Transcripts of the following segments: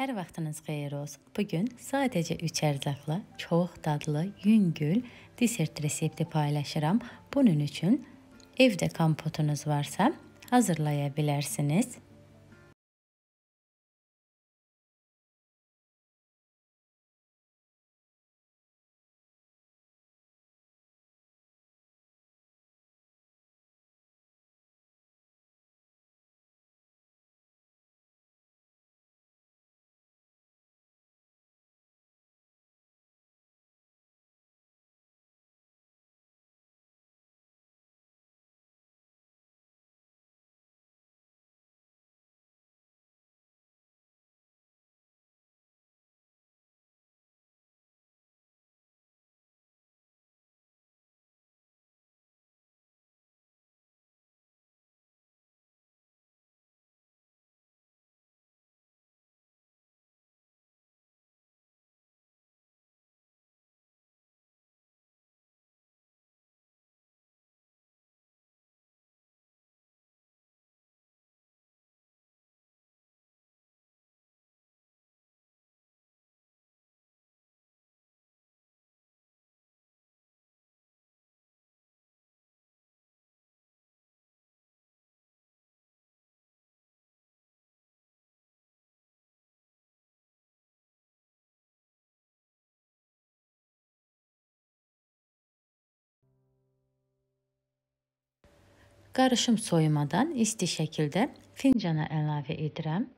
Hər vaxtınız xeyir olsun. Bu gün sadəcə 3 ərzaqla çox dadlı yüngül desert resepti paylaşıram. Bunun üçün evdə kompotunuz varsa hazırlaya bilərsiniz. Qarışım soyumadan isti şəkildə fincana əlavə edirəm.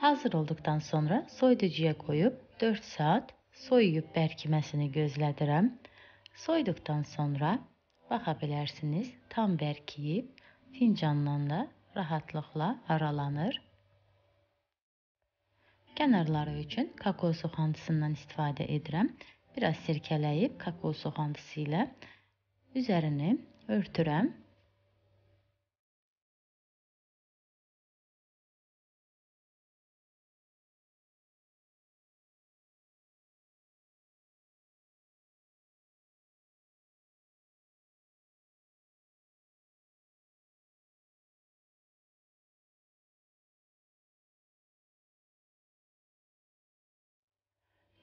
Hazır olduqdan sonra soyuducuya qoyub 4 saat soyuyub bərkiməsini gözlədirəm. Soyduqdan sonra baxa bilərsiniz, tam bərkiyib fincandan da rahatlıqla aralanır. Kənarları üçün kakao soğandısından istifadə edirəm. Biraz sirkələyib kakao soğandısı ilə üzərini örtürəm.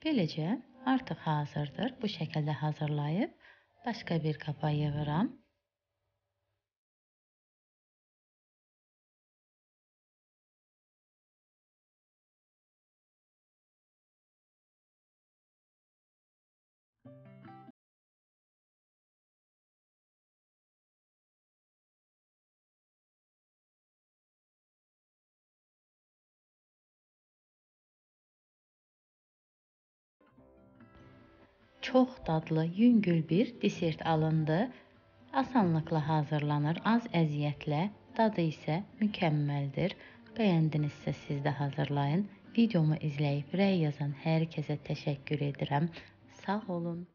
Beləcə artıq hazırdır. Bu şəkildə hazırlayıb başqa bir qaba yığıram. Çox dadlı, yüngül bir desert alındı. Asanlıqla hazırlanır, az əziyyətlə, dadı isə mükəmməldir. Bəyəndinizsə siz də hazırlayın. Videomu izləyib rəy yazan hər kəsə təşəkkür edirəm. Sağ olun.